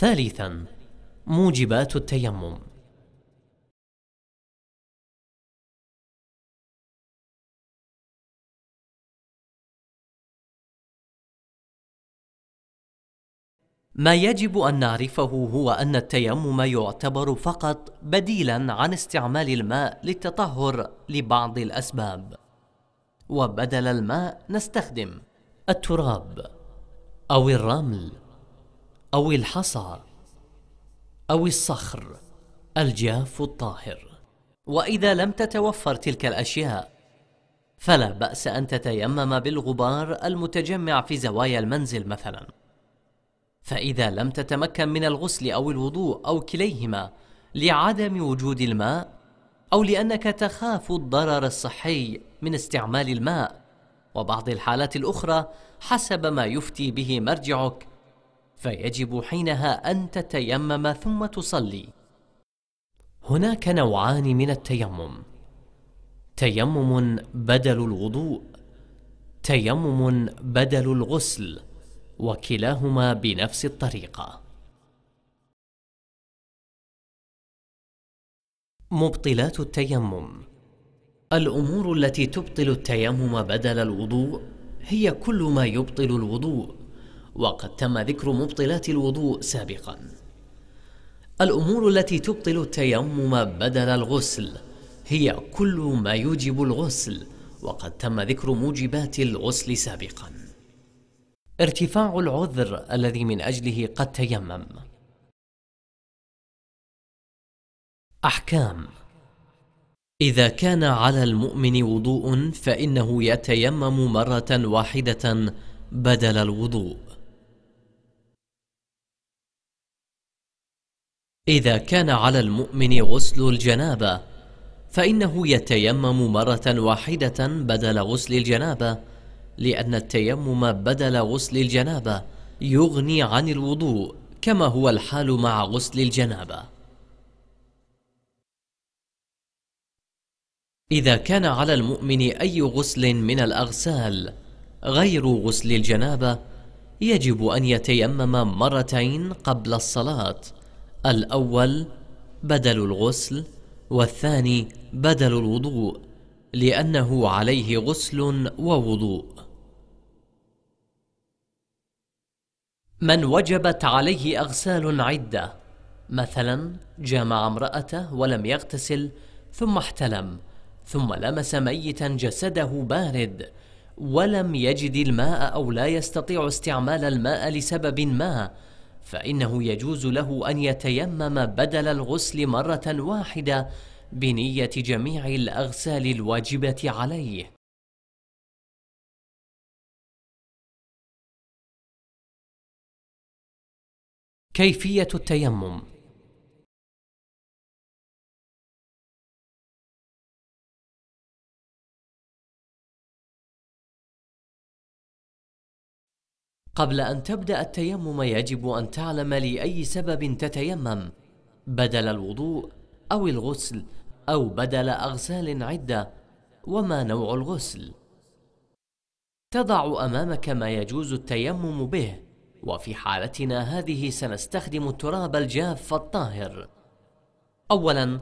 ثالثا موجبات التيمم ما يجب أن نعرفه هو أن التيمم يعتبر فقط بديلاً عن استعمال الماء للتطهر لبعض الأسباب وبدل الماء نستخدم التراب أو الرمل أو الحصى أو الصخر الجاف الطاهر وإذا لم تتوفر تلك الأشياء فلا بأس أن تتيمم بالغبار المتجمع في زوايا المنزل مثلا فإذا لم تتمكن من الغسل أو الوضوء أو كليهما لعدم وجود الماء أو لأنك تخاف الضرر الصحي من استعمال الماء وبعض الحالات الأخرى حسب ما يفتي به مرجعك فيجب حينها أن تتيمم ثم تصلي هناك نوعان من التيمم تيمم بدل الوضوء تيمم بدل الغسل وكلاهما بنفس الطريقة مبطلات التيمم الأمور التي تبطل التيمم بدل الوضوء هي كل ما يبطل الوضوء وقد تم ذكر مبطلات الوضوء سابقا الامور التي تبطل التيمم بدل الغسل هي كل ما يوجب الغسل وقد تم ذكر موجبات الغسل سابقا ارتفاع العذر الذي من اجله قد تيمم احكام اذا كان على المؤمن وضوء فانه يتيمم مره واحده بدل الوضوء إذا كان على المؤمن غسل الجنابة فإنه يتيمم مرة واحدة بدل غسل الجنابة لأن التيمم بدل غسل الجنابة يغني عن الوضوء كما هو الحال مع غسل الجنابة إذا كان على المؤمن أي غسل من الأغسال غير غسل الجنابة يجب أن يتيمم مرتين قبل الصلاة الاول بدل الغسل والثاني بدل الوضوء لانه عليه غسل ووضوء من وجبت عليه اغسال عده مثلا جامع امراته ولم يغتسل ثم احتلم ثم لمس ميتا جسده بارد ولم يجد الماء او لا يستطيع استعمال الماء لسبب ما فانه يجوز له ان يتيمم بدل الغسل مره واحده بنيه جميع الاغسال الواجبه عليه كيفيه التيمم قبل أن تبدأ التيمم يجب أن تعلم لأي سبب تتيمم بدل الوضوء أو الغسل أو بدل أغسال عدة وما نوع الغسل تضع أمامك ما يجوز التيمم به وفي حالتنا هذه سنستخدم التراب الجاف الطاهر أولاً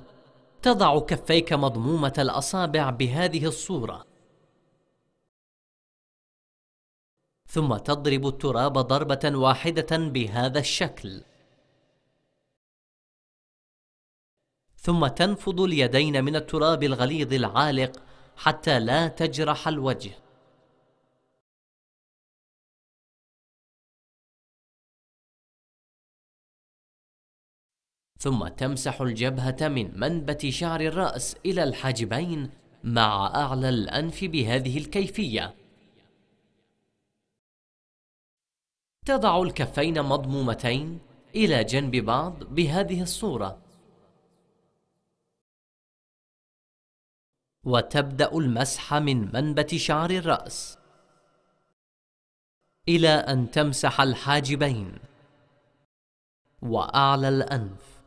تضع كفيك مضمومة الأصابع بهذه الصورة ثم تضرب التراب ضربة واحدة بهذا الشكل ثم تنفض اليدين من التراب الغليظ العالق حتى لا تجرح الوجه ثم تمسح الجبهة من منبت شعر الرأس إلى الحاجبين مع أعلى الأنف بهذه الكيفية تضع الكفين مضمومتين إلى جنب بعض بهذه الصورة وتبدأ المسح من منبت شعر الرأس إلى أن تمسح الحاجبين وأعلى الأنف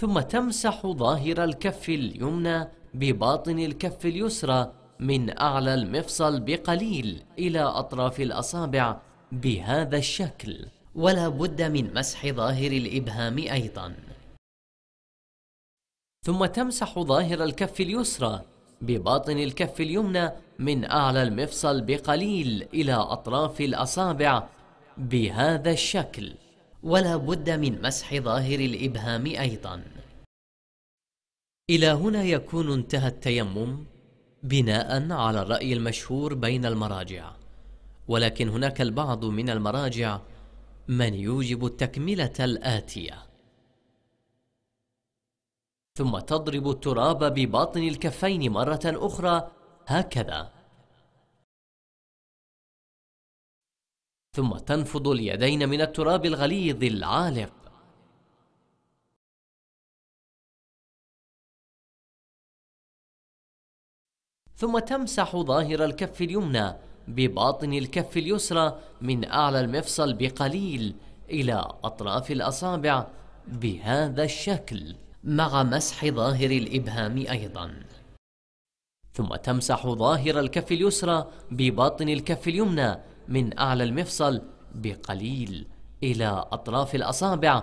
ثم تمسح ظاهر الكف اليمنى بباطن الكف اليسرى من أعلى المفصل بقليل إلى أطراف الأصابع بهذا الشكل ولا بد من مسح ظاهر الإبهام أيضا ثم تمسح ظاهر الكف اليسرى بباطن الكف اليمنى من أعلى المفصل بقليل إلى أطراف الأصابع بهذا الشكل ولا بد من مسح ظاهر الإبهام أيضا إلى هنا يكون انتهى التيمم بناء على الرأي المشهور بين المراجع ولكن هناك البعض من المراجع من يوجب التكملة الآتية ثم تضرب التراب بباطن الكفين مرة أخرى هكذا ثم تنفض اليدين من التراب الغليظ العالق ثم تمسح ظاهر الكف اليمنى بباطن الكف اليسرى من أعلى المفصل بقليل إلى أطراف الأصابع بهذا الشكل مع مسح ظاهر الإبهام أيضا ثم تمسح ظاهر الكف اليسرى بباطن الكف اليمنى من أعلى المفصل بقليل إلى أطراف الأصابع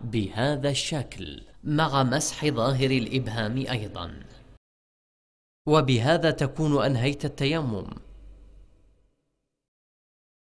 بهذا الشكل مع مسح ظاهر الإبهام أيضاً وبهذا تكون أنهيت التيمم